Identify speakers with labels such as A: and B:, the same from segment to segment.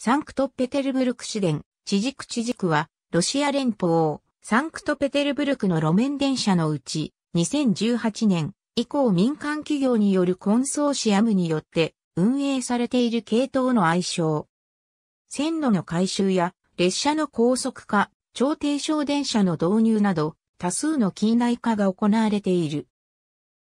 A: サンクトペテルブルク市電、クチジクは、ロシア連邦、サンクトペテルブルクの路面電車のうち、2018年以降民間企業によるコンソーシアムによって運営されている系統の愛称。線路の改修や列車の高速化、超低床電車の導入など、多数の近代化が行われている。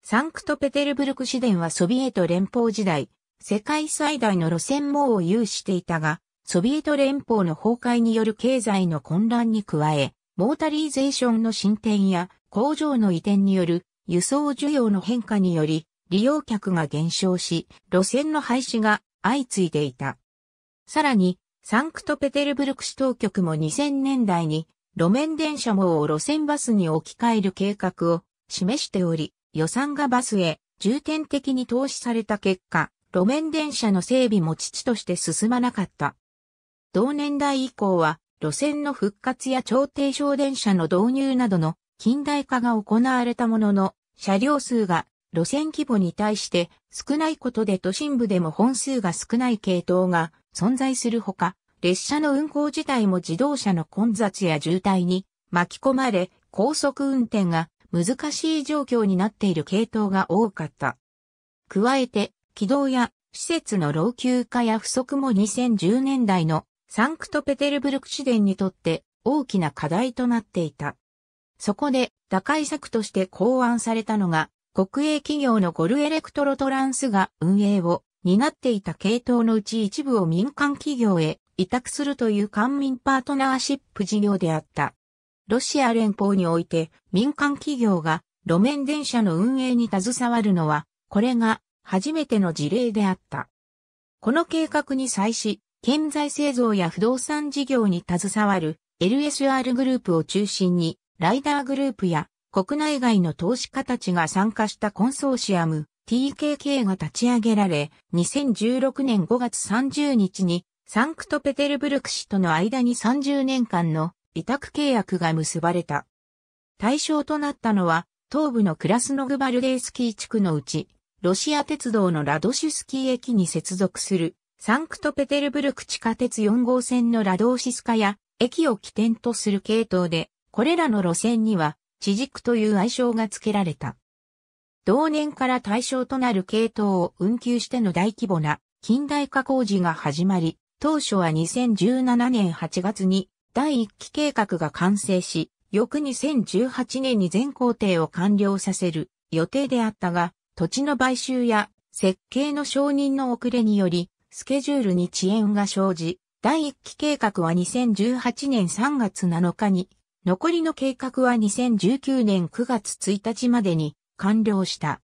A: サンクトペテルブルク市電はソビエト連邦時代、世界最大の路線網を有していたが、ソビエト連邦の崩壊による経済の混乱に加え、モータリーゼーションの進展や工場の移転による輸送需要の変化により、利用客が減少し、路線の廃止が相次いでいた。さらに、サンクトペテルブルク市当局も2000年代に路面電車網を路線バスに置き換える計画を示しており、予算がバスへ重点的に投資された結果、路面電車の整備も父として進まなかった。同年代以降は、路線の復活や調停、小電車の導入などの近代化が行われたものの、車両数が路線規模に対して少ないことで都心部でも本数が少ない系統が存在するほか、列車の運行自体も自動車の混雑や渋滞に巻き込まれ、高速運転が難しい状況になっている系統が多かった。加えて、軌道や施設の老朽化や不足も2010年代のサンクトペテルブルク市電にとって大きな課題となっていた。そこで打開策として考案されたのが国営企業のゴルエレクトロトランスが運営を担っていた系統のうち一部を民間企業へ委託するという官民パートナーシップ事業であった。ロシア連邦において民間企業が路面電車の運営に携わるのはこれが初めての事例であった。この計画に際し、建材製造や不動産事業に携わる LSR グループを中心に、ライダーグループや国内外の投資家たちが参加したコンソーシアム TKK が立ち上げられ、2016年5月30日にサンクトペテルブルク市との間に30年間の委託契約が結ばれた。対象となったのは、東部のクラスノグバルデースキー地区のうち、ロシア鉄道のラドシュスキー駅に接続する、サンクトペテルブルク地下鉄4号線のラドーシスカや、駅を起点とする系統で、これらの路線には、地軸という愛称が付けられた。同年から対象となる系統を運休しての大規模な近代化工事が始まり、当初は2017年8月に第1期計画が完成し、翌2018年に全工程を完了させる予定であったが、土地の買収や設計の承認の遅れにより、スケジュールに遅延が生じ、第1期計画は2018年3月7日に、残りの計画は2019年9月1日までに完了した。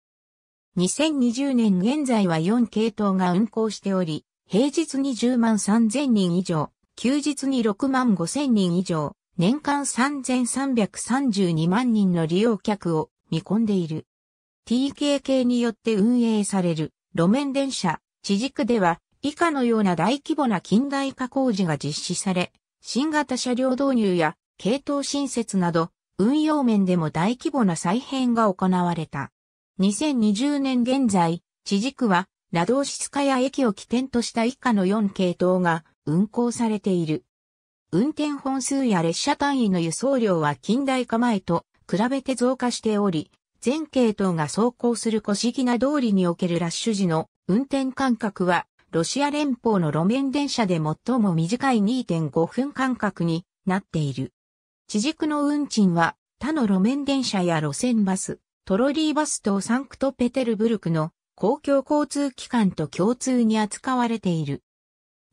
A: 2020年現在は4系統が運行しており、平日に10万3000人以上、休日に6万5000人以上、年間3332万人の利用客を見込んでいる。TKK によって運営される路面電車、地軸では以下のような大規模な近代化工事が実施され、新型車両導入や系統新設など運用面でも大規模な再編が行われた。2020年現在、地軸はラドーシスカ駅を起点とした以下の4系統が運行されている。運転本数や列車単位の輸送量は近代化前と比べて増加しており、全系統が走行する小敷な通りにおけるラッシュ時の運転間隔は、ロシア連邦の路面電車で最も短い2.5分間隔になっている。地軸の運賃は他の路面電車や路線バス、トロリーバスとサンクトペテルブルクの公共交通機関と共通に扱われている。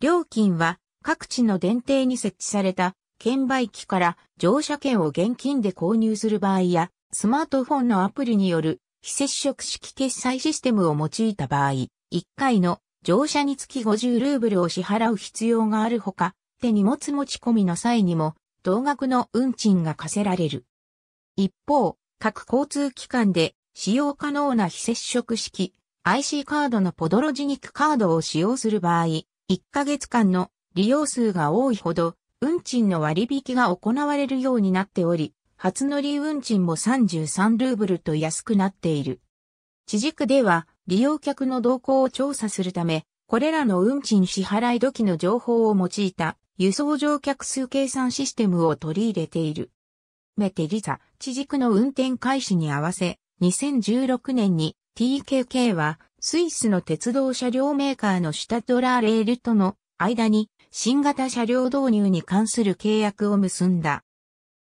A: 料金は各地の電停に設置された券売機から乗車券を現金で購入する場合やスマートフォンのアプリによる非接触式決済システムを用いた場合、1回の乗車につき50ルーブルを支払う必要があるほか、手荷物持ち込みの際にも同額の運賃が課せられる。一方、各交通機関で使用可能な非接触式 IC カードのポドロジニックカードを使用する場合、1ヶ月間の利用数が多いほど運賃の割引が行われるようになっており、初乗り運賃も33ルーブルと安くなっている。地軸では利用客の動向を調査するため、これらの運賃支払い時の情報を用いた輸送乗客数計算システムを取り入れている。メテリザ、地軸の運転開始に合わせ、2016年に TKK はスイスの鉄道車両メーカーのシュタドラーレールとの間に新型車両導入に関する契約を結んだ。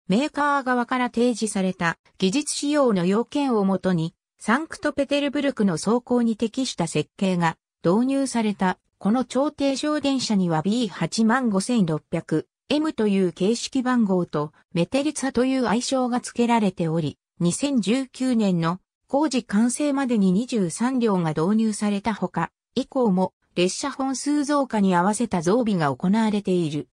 A: メーカー側から提示された技術仕様の要件をもとに、サンクトペテルブルクの走行に適した設計が導入された、この超低省電車には B85600M という形式番号とメテリツァという愛称が付けられており、2019年の工事完成までに23両が導入されたほか、以降も列車本数増加に合わせた増備が行われている。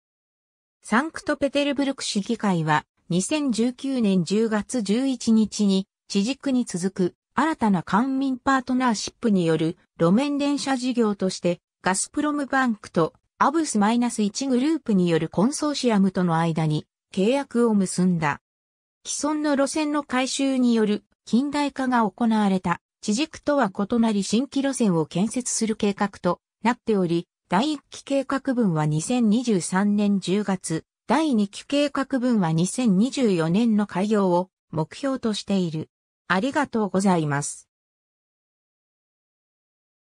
A: サンクトペテルブルク市議会は2019年10月11日に、地軸に続く新たな官民パートナーシップによる路面電車事業として、ガスプロムバンクとアブスマイナス -1 グループによるコンソーシアムとの間に契約を結んだ。既存の路線の改修による近代化が行われた地軸とは異なり新規路線を建設する計画となっており、第1期計画分は2023年10月第2期計画分は2024年の開業を目標としている。ありがとうございます。